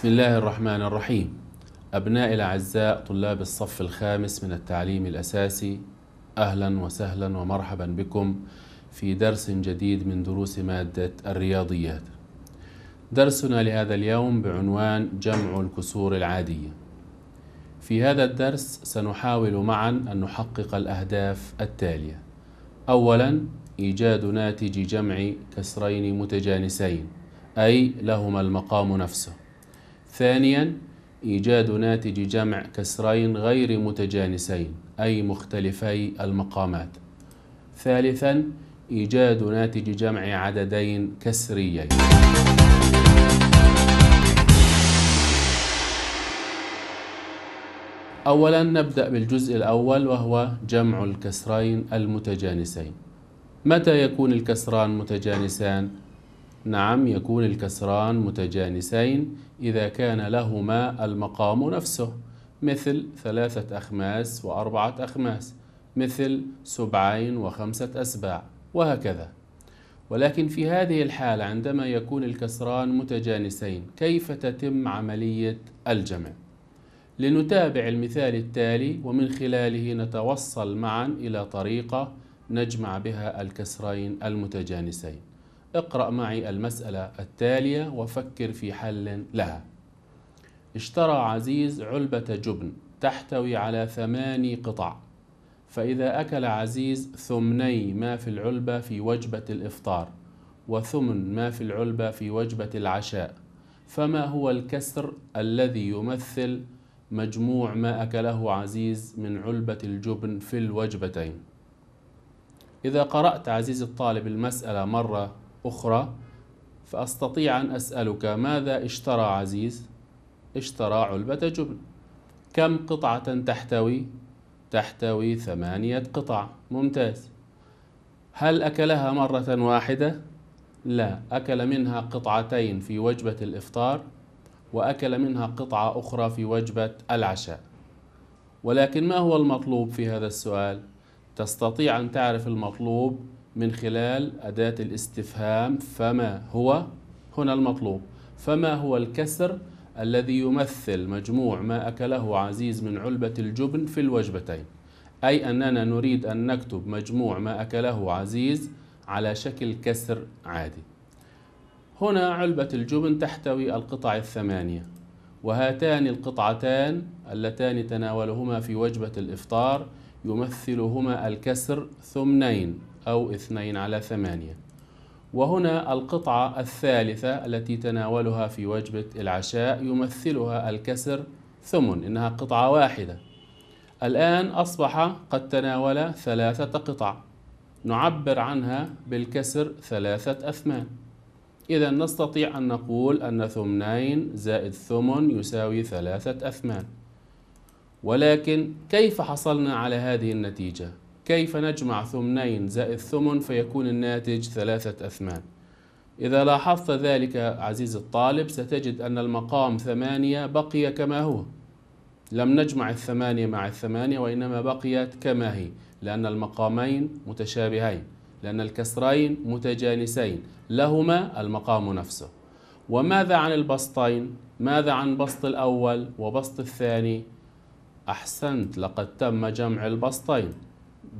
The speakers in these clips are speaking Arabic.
بسم الله الرحمن الرحيم أبنائي الأعزاء طلاب الصف الخامس من التعليم الأساسي أهلا وسهلا ومرحبا بكم في درس جديد من دروس مادة الرياضيات درسنا لهذا اليوم بعنوان جمع الكسور العادية في هذا الدرس سنحاول معا أن نحقق الأهداف التالية أولا إيجاد ناتج جمع كسرين متجانسين أي لهما المقام نفسه ثانيا إيجاد ناتج جمع كسرين غير متجانسين أي مختلفي المقامات ثالثا إيجاد ناتج جمع عددين كسريين أولا نبدأ بالجزء الأول وهو جمع الكسرين المتجانسين متى يكون الكسران متجانسان؟ نعم يكون الكسران متجانسين إذا كان لهما المقام نفسه مثل ثلاثة أخماس وأربعة أخماس مثل سبعين وخمسة أسباع وهكذا ولكن في هذه الحالة عندما يكون الكسران متجانسين كيف تتم عملية الجمع؟ لنتابع المثال التالي ومن خلاله نتوصل معا إلى طريقة نجمع بها الكسرين المتجانسين اقرأ معي المسألة التالية وفكر في حل لها اشترى عزيز علبة جبن تحتوي على ثماني قطع فإذا أكل عزيز ثمني ما في العلبة في وجبة الإفطار وثمن ما في العلبة في وجبة العشاء فما هو الكسر الذي يمثل مجموع ما أكله عزيز من علبة الجبن في الوجبتين إذا قرأت عزيز الطالب المسألة مرة أخرى فأستطيع أن أسألك ماذا اشترى عزيز؟ اشترى علبة جبن كم قطعة تحتوي؟ تحتوي ثمانية قطع ممتاز هل أكلها مرة واحدة؟ لا أكل منها قطعتين في وجبة الإفطار وأكل منها قطعة أخرى في وجبة العشاء ولكن ما هو المطلوب في هذا السؤال؟ تستطيع أن تعرف المطلوب من خلال أداة الاستفهام فما هو هنا المطلوب فما هو الكسر الذي يمثل مجموع ما أكله عزيز من علبة الجبن في الوجبتين أي أننا نريد أن نكتب مجموع ما أكله عزيز على شكل كسر عادي هنا علبة الجبن تحتوي القطع الثمانية وهاتان القطعتان اللتان تناولهما في وجبة الإفطار يمثلهما الكسر ثمنين أو اثنين على ثمانية وهنا القطعة الثالثة التي تناولها في وجبة العشاء يمثلها الكسر ثمن إنها قطعة واحدة الآن أصبح قد تناول ثلاثة قطع نعبر عنها بالكسر ثلاثة أثمان إذا نستطيع أن نقول أن ثمنين زائد ثمن يساوي ثلاثة أثمان ولكن كيف حصلنا على هذه النتيجة؟ كيف نجمع ثمنين زائد ثمن فيكون الناتج ثلاثة أثمان إذا لاحظت ذلك عزيزي الطالب ستجد أن المقام ثمانية بقي كما هو لم نجمع الثمانية مع الثمانية وإنما بقيت كما هي لأن المقامين متشابهين لأن الكسرين متجانسين لهما المقام نفسه وماذا عن البسطين؟ ماذا عن بسط الأول وبسط الثاني؟ أحسنت لقد تم جمع البسطين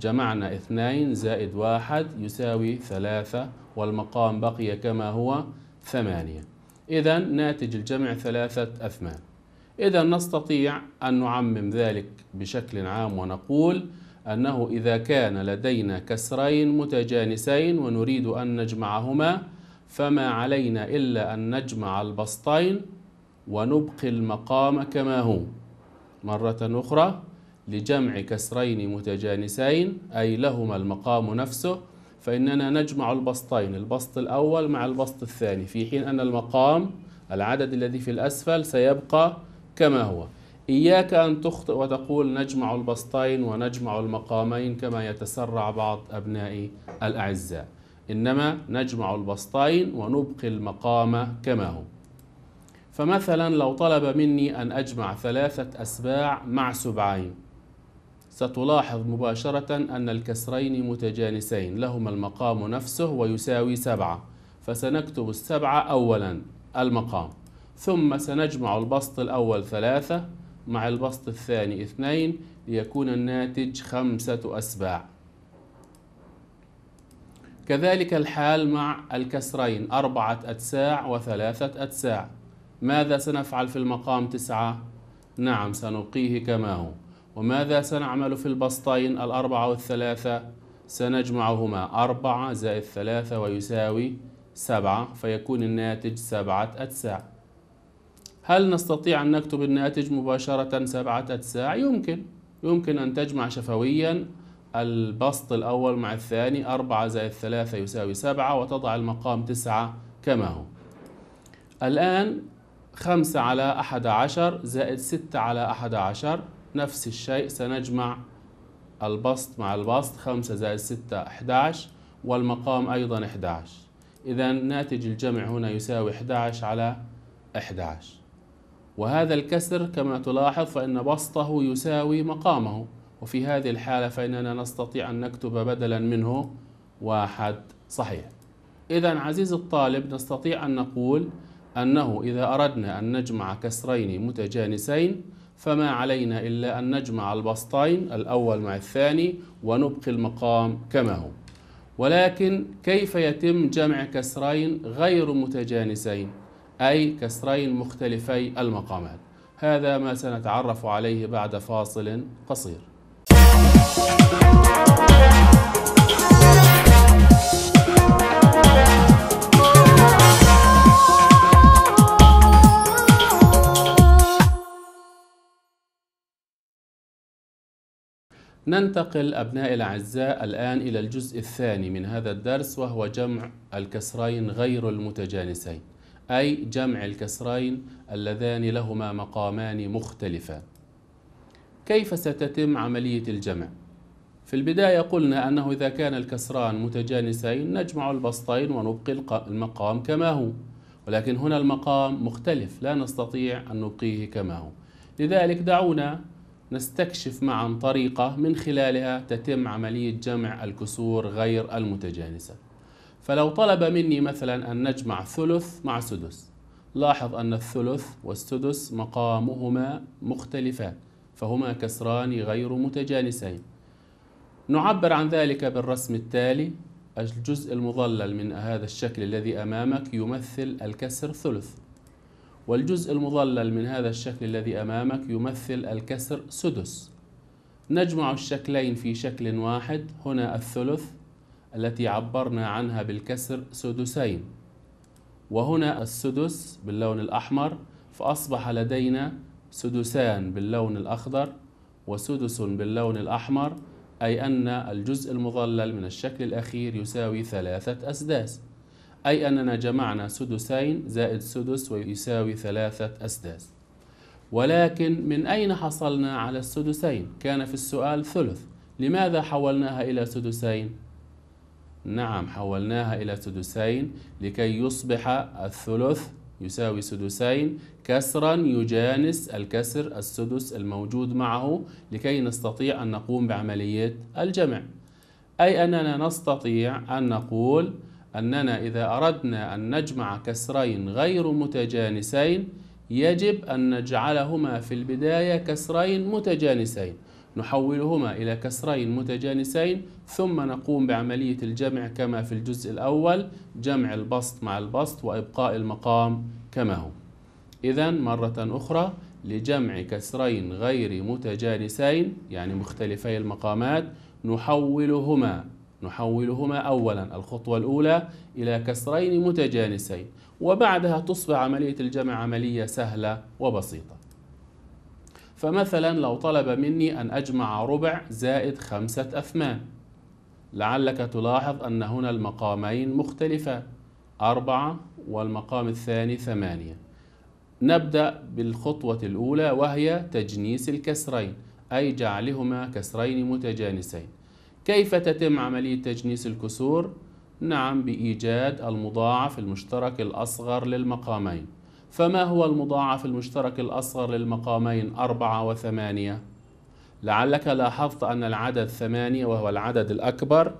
جمعنا اثنين زائد واحد يساوي ثلاثة والمقام بقي كما هو ثمانية إذا ناتج الجمع ثلاثة أثمان إذا نستطيع أن نعمم ذلك بشكل عام ونقول أنه إذا كان لدينا كسرين متجانسين ونريد أن نجمعهما فما علينا إلا أن نجمع البسطين ونبقي المقام كما هو مرة أخرى لجمع كسرين متجانسين أي لهما المقام نفسه فإننا نجمع البسطين البسط الأول مع البسط الثاني في حين أن المقام العدد الذي في الأسفل سيبقى كما هو إياك أن تخطئ وتقول نجمع البسطين ونجمع المقامين كما يتسرع بعض أبنائي الأعزاء إنما نجمع البسطين ونبقي المقام كما هو فمثلا لو طلب مني أن أجمع ثلاثة أسباع مع سبعين ستلاحظ مباشرة أن الكسرين متجانسين لهما المقام نفسه ويساوي سبعة فسنكتب السبعة أولا المقام ثم سنجمع البسط الأول ثلاثة مع البسط الثاني اثنين ليكون الناتج خمسة أسباع كذلك الحال مع الكسرين أربعة أتساع وثلاثة أتساع ماذا سنفعل في المقام تسعة؟ نعم سنقيه كما هو وماذا سنعمل في البسطين الأربعة والثلاثة سنجمعهما أربعة زائد ثلاثة ويساوي سبعة فيكون الناتج سبعة أتساع هل نستطيع أن نكتب الناتج مباشرة سبعة أتساع؟ يمكن يمكن أن تجمع شفويا البسط الأول مع الثاني أربعة زائد ثلاثة يساوي سبعة وتضع المقام تسعة كما هو الآن خمسة على أحد عشر زائد ستة على أحد عشر نفس الشيء سنجمع البسط مع البسط 5 زائد 6 11 والمقام أيضا 11 إذا ناتج الجمع هنا يساوي 11 على 11 وهذا الكسر كما تلاحظ فإن بسطه يساوي مقامه وفي هذه الحالة فإننا نستطيع أن نكتب بدلا منه واحد صحيح إذا عزيزي الطالب نستطيع أن نقول أنه إذا أردنا أن نجمع كسرين متجانسين فما علينا إلا أن نجمع البسطين الأول مع الثاني ونبقي المقام كما هو ولكن كيف يتم جمع كسرين غير متجانسين أي كسرين مختلفي المقامات هذا ما سنتعرف عليه بعد فاصل قصير ننتقل أبنائي الأعزاء الآن إلى الجزء الثاني من هذا الدرس وهو جمع الكسرين غير المتجانسين أي جمع الكسرين اللذان لهما مقامان مختلفان كيف ستتم عملية الجمع؟ في البداية قلنا أنه إذا كان الكسران متجانسين نجمع البسطين ونبقي المقام كما هو ولكن هنا المقام مختلف لا نستطيع أن نبقيه كما هو لذلك دعونا نستكشف معا طريقة من خلالها تتم عملية جمع الكسور غير المتجانسة فلو طلب مني مثلا أن نجمع ثلث مع سدس لاحظ أن الثلث والسدس مقامهما مختلفان فهما كسران غير متجانسين نعبر عن ذلك بالرسم التالي الجزء المظلل من هذا الشكل الذي أمامك يمثل الكسر ثلث والجزء المظلل من هذا الشكل الذي أمامك يمثل الكسر سدس نجمع الشكلين في شكل واحد هنا الثلث التي عبرنا عنها بالكسر سدسين وهنا السدس باللون الأحمر فأصبح لدينا سدسان باللون الأخضر وسدس باللون الأحمر أي أن الجزء المظلل من الشكل الأخير يساوي ثلاثة أسداس أي أننا جمعنا سدسين زائد سدس ويساوي ثلاثة أسداس ولكن من أين حصلنا على السدسين؟ كان في السؤال ثلث لماذا حولناها إلى سدسين؟ نعم حولناها إلى سدسين لكي يصبح الثلث يساوي سدسين كسرا يجانس الكسر السدس الموجود معه لكي نستطيع أن نقوم بعملية الجمع أي أننا نستطيع أن نقول أننا إذا أردنا أن نجمع كسرين غير متجانسين يجب أن نجعلهما في البداية كسرين متجانسين نحولهما إلى كسرين متجانسين ثم نقوم بعملية الجمع كما في الجزء الأول جمع البسط مع البسط وإبقاء المقام كما هو إذا مرة أخرى لجمع كسرين غير متجانسين يعني مختلفي المقامات نحولهما نحولهما أولا الخطوة الأولى إلى كسرين متجانسين وبعدها تصبح عملية الجمع عملية سهلة وبسيطة فمثلا لو طلب مني أن أجمع ربع زائد خمسة أثمان لعلك تلاحظ أن هنا المقامين مختلفة أربعة والمقام الثاني ثمانية نبدأ بالخطوة الأولى وهي تجنيس الكسرين أي جعلهما كسرين متجانسين كيف تتم عملية تجنيس الكسور؟ نعم بإيجاد المضاعف المشترك الأصغر للمقامين فما هو المضاعف المشترك الأصغر للمقامين أربعة وثمانية؟ لعلك لاحظت أن العدد ثمانية وهو العدد الأكبر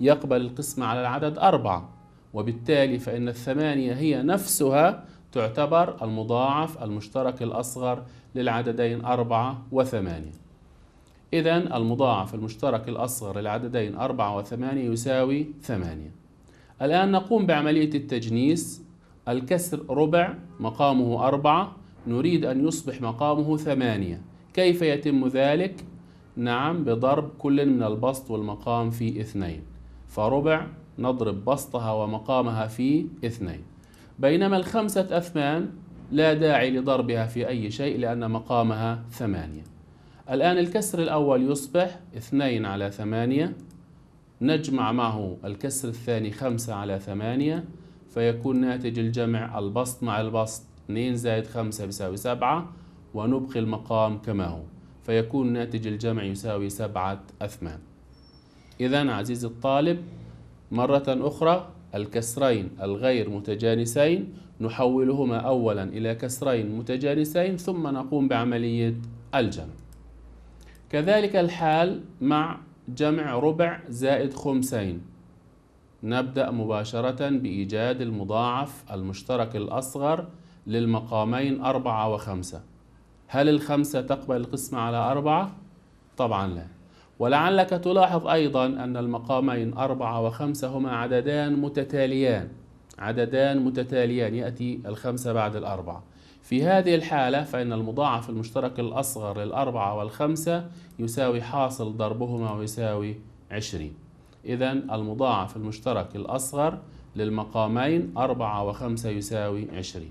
يقبل القسمة على العدد أربعة وبالتالي فإن الثمانية هي نفسها تعتبر المضاعف المشترك الأصغر للعددين أربعة وثمانية إذا المضاعف المشترك الأصغر للعددين أربعة وثمانية يساوي ثمانية الآن نقوم بعملية التجنيس الكسر ربع مقامه أربعة نريد أن يصبح مقامه ثمانية كيف يتم ذلك؟ نعم بضرب كل من البسط والمقام في اثنين فربع نضرب بسطها ومقامها في اثنين بينما الخمسة أثمان لا داعي لضربها في أي شيء لأن مقامها ثمانية الآن الكسر الأول يصبح 2 على 8 نجمع معه الكسر الثاني 5 على 8 فيكون ناتج الجمع البسط مع البسط 2 زائد 5 يساوي 7 ونبقي المقام كما هو فيكون ناتج الجمع يساوي 7 أثمان إذا عزيزي الطالب مرة أخرى الكسرين الغير متجانسين نحولهما أولا إلى كسرين متجانسين ثم نقوم بعملية الجمع كذلك الحال مع جمع ربع زائد خمسين نبدأ مباشرة بإيجاد المضاعف المشترك الأصغر للمقامين أربعة وخمسة هل الخمسة تقبل القسمة على أربعة؟ طبعا لا ولعلك تلاحظ أيضا أن المقامين أربعة وخمسة هما عددان متتاليان عددان متتاليان يأتي الخمسة بعد الأربعة في هذه الحالة فإن المضاعف المشترك الأصغر للأربعة والخمسة يساوي حاصل ضربهما ويساوي عشرين إذا المضاعف المشترك الأصغر للمقامين أربعة وخمسة يساوي عشرين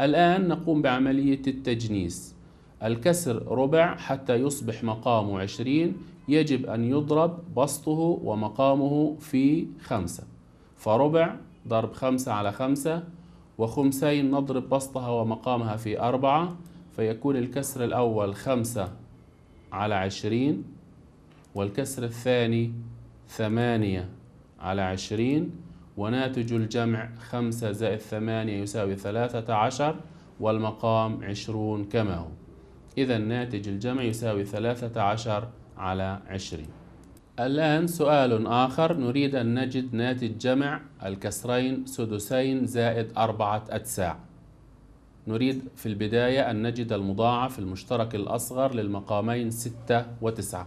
الآن نقوم بعملية التجنيس الكسر ربع حتى يصبح مقامه عشرين يجب أن يضرب بسطه ومقامه في خمسة فربع ضرب خمسة على خمسة وخمسين نضرب بسطها ومقامها في أربعة فيكون الكسر الأول خمسة على عشرين والكسر الثاني ثمانية على عشرين وناتج الجمع خمسة زائد ثمانية يساوي ثلاثة عشر والمقام عشرون كما هو إذا ناتج الجمع يساوي ثلاثة عشر على عشرين الآن سؤال آخر نريد أن نجد ناتج جمع الكسرين سدسين زائد أربعة أتساع نريد في البداية أن نجد المضاعف المشترك الأصغر للمقامين ستة وتسعة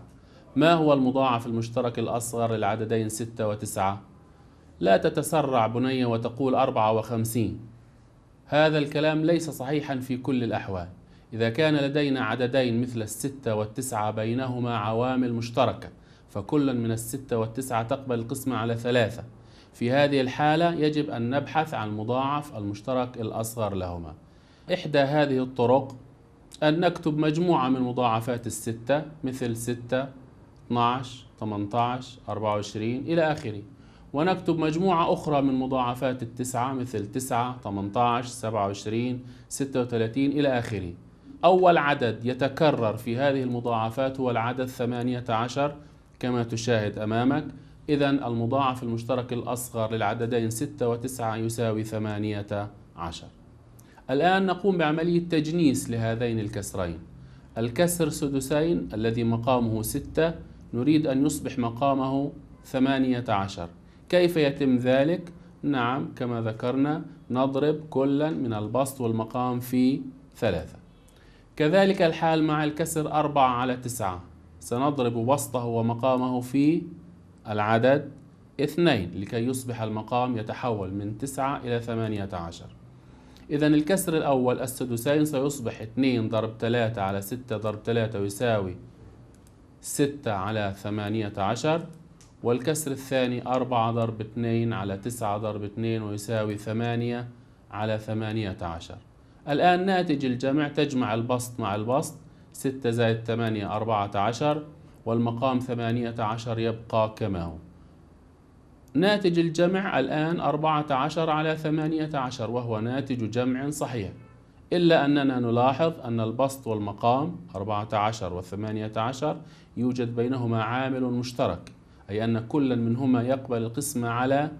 ما هو المضاعف المشترك الأصغر للعددين ستة وتسعة؟ لا تتسرع بنية وتقول أربعة وخمسين هذا الكلام ليس صحيحا في كل الأحوال إذا كان لدينا عددين مثل الستة والتسعة بينهما عوامل مشتركة فكلا من الستة والتسعة تقبل القسمة على ثلاثة في هذه الحالة يجب أن نبحث عن المضاعف المشترك الأصغر لهما إحدى هذه الطرق أن نكتب مجموعة من مضاعفات الستة مثل ستة 12 18 24 إلى آخره ونكتب مجموعة أخرى من مضاعفات التسعة مثل 9 18 27 36 إلى آخره أول عدد يتكرر في هذه المضاعفات هو العدد 18 كما تشاهد أمامك إذا المضاعف المشترك الأصغر للعددين 6 و9 يساوي 18 الآن نقوم بعملية تجنيس لهذين الكسرين الكسر سدسين الذي مقامه 6 نريد أن يصبح مقامه 18 كيف يتم ذلك؟ نعم كما ذكرنا نضرب كلا من البسط والمقام في ثلاثة كذلك الحال مع الكسر أربعة على تسعة سنضرب بسطه ومقامه في العدد اثنين لكي يصبح المقام يتحول من تسعة إلى ثمانية عشر إذا الكسر الأول السدسين سيصبح اثنين ضرب ثلاثة على ستة ضرب ثلاثة يساوي ستة على ثمانية عشر والكسر الثاني أربعة ضرب اثنين على تسعة ضرب اثنين ويساوي ثمانية على ثمانية عشر الآن ناتج الجمع تجمع البسط مع البسط 6 زائد 8 14 والمقام 18 يبقى كما هو ناتج الجمع الآن 14 على 18 وهو ناتج جمع صحيح إلا أننا نلاحظ أن البسط والمقام 14 و 18 يوجد بينهما عامل مشترك أي أن كلا منهما يقبل القسمة على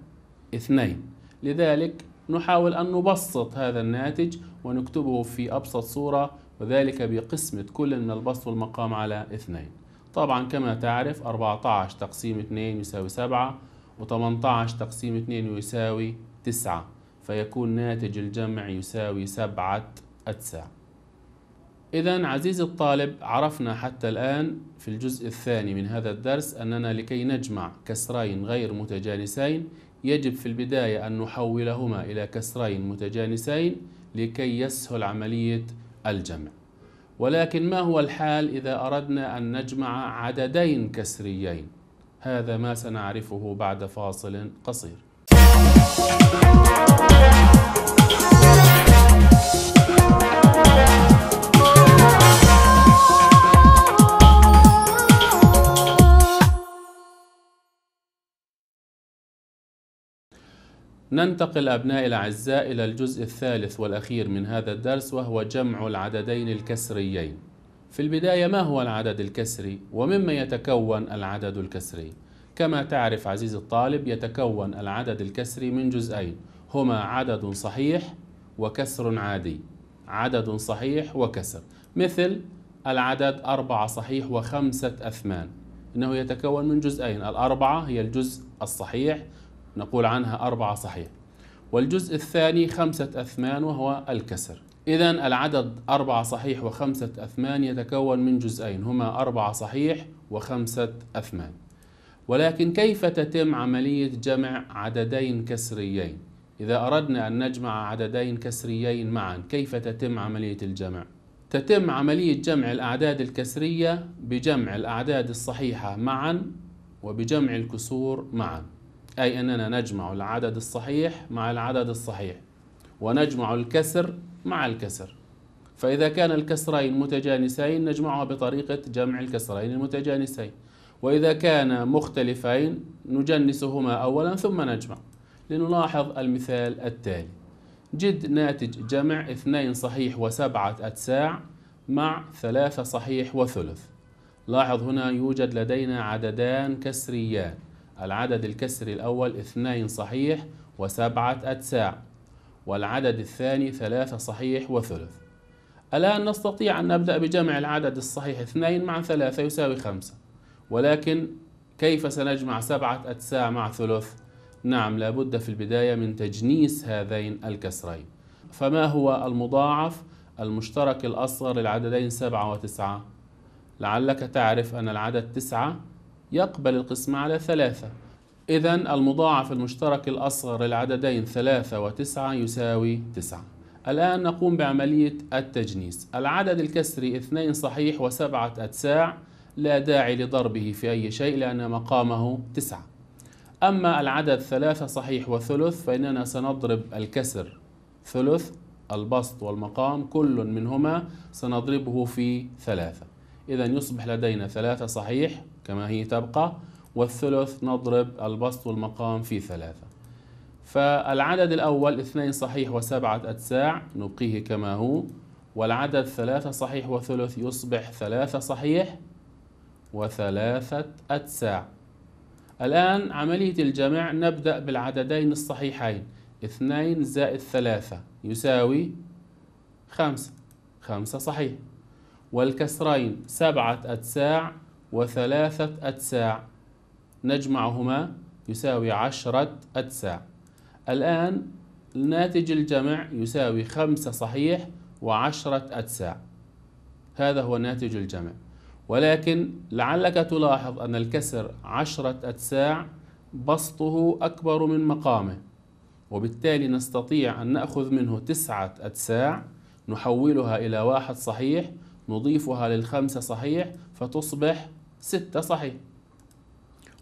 اثنين لذلك نحاول أن نبسط هذا الناتج ونكتبه في أبسط صورة وذلك بقسمة كل من البسط والمقام على اثنين طبعا كما تعرف 14 تقسيم 2 يساوي 7 و18 تقسيم 2 يساوي 9 فيكون ناتج الجمع يساوي 7 أتساع إذا عزيزي الطالب عرفنا حتى الآن في الجزء الثاني من هذا الدرس أننا لكي نجمع كسرين غير متجانسين يجب في البداية أن نحولهما إلى كسرين متجانسين لكي يسهل عملية الجمع ولكن ما هو الحال إذا أردنا أن نجمع عددين كسريين هذا ما سنعرفه بعد فاصل قصير ننتقل أبنائي الأعزاء إلى الجزء الثالث والأخير من هذا الدرس وهو جمع العددين الكسريين في البداية ما هو العدد الكسري ومما يتكون العدد الكسري كما تعرف عزيزي الطالب يتكون العدد الكسري من جزئين هما عدد صحيح وكسر عادي عدد صحيح وكسر مثل العدد أربعة صحيح وخمسة أثمان إنه يتكون من جزئين الأربعة هي الجزء الصحيح نقول عنها أربعة صحيح والجزء الثاني خمسة أثمان وهو الكسر إذا العدد أربعة صحيح وخمسة أثمان يتكون من جزئين هما أربعة صحيح وخمسة أثمان ولكن كيف تتم عملية جمع عددين كسريين؟ إذا أردنا أن نجمع عددين كسريين معا كيف تتم عملية الجمع؟ تتم عملية جمع الأعداد الكسرية بجمع الأعداد الصحيحة معا وبجمع الكسور معا أي أننا نجمع العدد الصحيح مع العدد الصحيح ونجمع الكسر مع الكسر فإذا كان الكسرين متجانسين نجمعها بطريقة جمع الكسرين المتجانسين وإذا كان مختلفين نجنسهما أولا ثم نجمع لنلاحظ المثال التالي جد ناتج جمع اثنين صحيح وسبعة أتساع مع ثلاثة صحيح وثلث لاحظ هنا يوجد لدينا عددان كسريان العدد الكسري الأول اثنين صحيح وسبعة أتساع والعدد الثاني ثلاثة صحيح وثلث الآن نستطيع أن نبدأ بجمع العدد الصحيح اثنين مع ثلاثة يساوي خمسة ولكن كيف سنجمع سبعة أتساع مع ثلث؟ نعم لابد في البداية من تجنيس هذين الكسرين فما هو المضاعف المشترك الأصغر للعددين سبعة وتسعة؟ لعلك تعرف أن العدد تسعة يقبل القسمة على ثلاثة إذا المضاعف المشترك الأصغر للعددين ثلاثة وتسعة يساوي تسعة الآن نقوم بعملية التجنيس العدد الكسري اثنين صحيح وسبعة أتساع لا داعي لضربه في أي شيء لأن مقامه تسعة أما العدد ثلاثة صحيح وثلث فإننا سنضرب الكسر ثلث البسط والمقام كل منهما سنضربه في ثلاثة إذا يصبح لدينا ثلاثة صحيح كما هي تبقى والثلث نضرب البسط والمقام في ثلاثة فالعدد الأول اثنين صحيح وسبعة أتساع نبقيه كما هو والعدد ثلاثة صحيح وثلث يصبح ثلاثة صحيح وثلاثة أتساع الآن عملية الجمع نبدأ بالعددين الصحيحين اثنين زائد ثلاثة يساوي خمسة خمسة صحيح والكسرين سبعة أتساع وثلاثة أتساع نجمعهما يساوي عشرة أتساع الآن ناتج الجمع يساوي خمسة صحيح وعشرة أتساع هذا هو ناتج الجمع ولكن لعلك تلاحظ أن الكسر عشرة أتساع بسطه أكبر من مقامه وبالتالي نستطيع أن نأخذ منه تسعة أتساع نحولها إلى واحد صحيح نضيفها للخمسة صحيح فتصبح ستة صحيح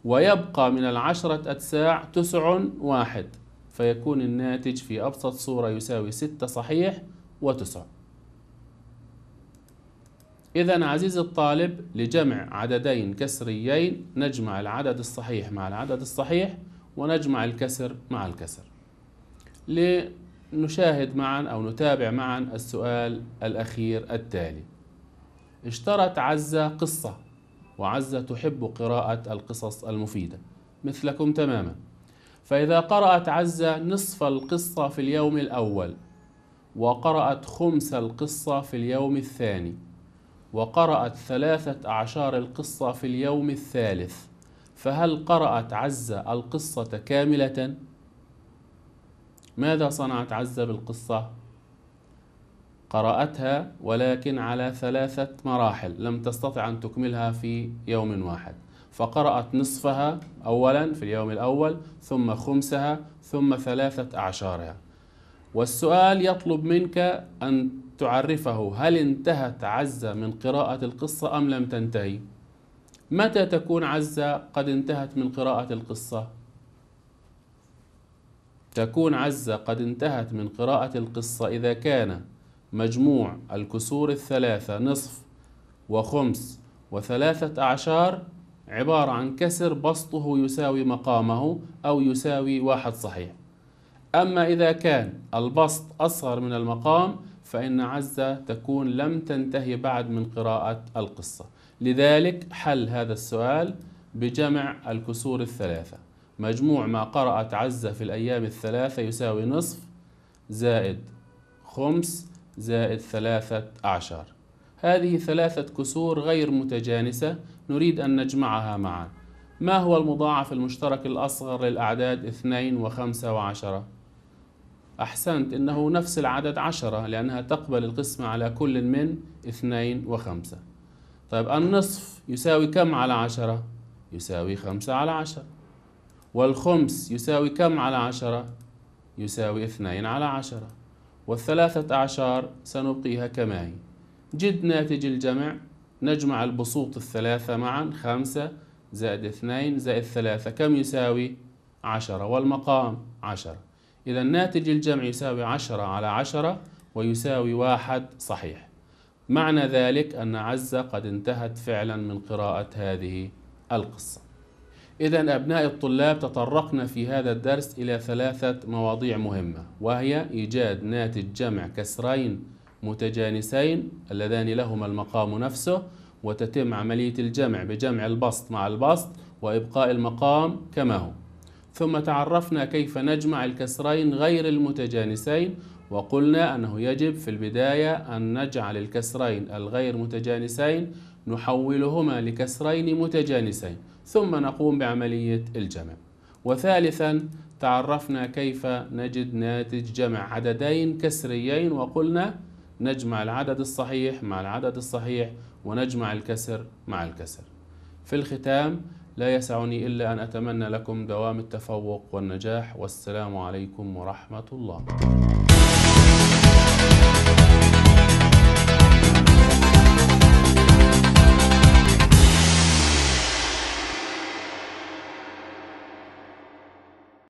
ويبقى من العشرة أتساع تسع واحد فيكون الناتج في أبسط صورة يساوي ستة صحيح وتسع إذا عزيزي الطالب لجمع عددين كسريين نجمع العدد الصحيح مع العدد الصحيح ونجمع الكسر مع الكسر لنشاهد معا أو نتابع معا السؤال الأخير التالي اشترت عزة قصة وعزة تحب قراءة القصص المفيدة مثلكم تماما فإذا قرأت عزة نصف القصة في اليوم الأول وقرأت خمس القصة في اليوم الثاني وقرأت ثلاثة أعشار القصة في اليوم الثالث فهل قرأت عزة القصة كاملة؟ ماذا صنعت عزة بالقصة؟ قرأتها ولكن على ثلاثة مراحل لم تستطع أن تكملها في يوم واحد فقرأت نصفها أولا في اليوم الأول ثم خمسها ثم ثلاثة أعشارها والسؤال يطلب منك أن تعرفه هل انتهت عزة من قراءة القصة أم لم تنتهي متى تكون عزة قد انتهت من قراءة القصة تكون عزة قد انتهت من قراءة القصة إذا كان مجموع الكسور الثلاثة نصف وخمس وثلاثة أعشار عبارة عن كسر بسطه يساوي مقامه أو يساوي واحد صحيح أما إذا كان البسط أصغر من المقام فإن عزة تكون لم تنتهي بعد من قراءة القصة لذلك حل هذا السؤال بجمع الكسور الثلاثة مجموع ما قرأت عزة في الأيام الثلاثة يساوي نصف زائد خمس زائد ثلاثة أعشار هذه ثلاثة كسور غير متجانسة نريد أن نجمعها معا ما هو المضاعف المشترك الأصغر للأعداد اثنين وخمسة وعشرة؟ أحسنت إنه نفس العدد عشرة لأنها تقبل القسمة على كل من اثنين وخمسة طيب النصف يساوي كم على عشرة؟ يساوي خمسة على عشرة والخمس يساوي كم على عشرة؟ يساوي اثنين على عشرة والثلاثة أعشار سنبقيها كما هي جد ناتج الجمع نجمع البسوط الثلاثة معا خمسة زائد اثنين زائد ثلاثة كم يساوي عشرة والمقام عشرة إذا ناتج الجمع يساوي عشرة على عشرة ويساوي واحد صحيح معنى ذلك أن عزة قد انتهت فعلا من قراءة هذه القصة إذا أبناء الطلاب تطرقنا في هذا الدرس إلى ثلاثة مواضيع مهمة وهي إيجاد ناتج جمع كسرين متجانسين اللذان لهما المقام نفسه وتتم عملية الجمع بجمع البسط مع البسط وإبقاء المقام كما هو ثم تعرفنا كيف نجمع الكسرين غير المتجانسين وقلنا أنه يجب في البداية أن نجعل الكسرين الغير متجانسين نحولهما لكسرين متجانسين ثم نقوم بعملية الجمع وثالثا تعرفنا كيف نجد ناتج جمع عددين كسريين وقلنا نجمع العدد الصحيح مع العدد الصحيح ونجمع الكسر مع الكسر في الختام لا يسعني إلا أن أتمنى لكم دوام التفوق والنجاح والسلام عليكم ورحمة الله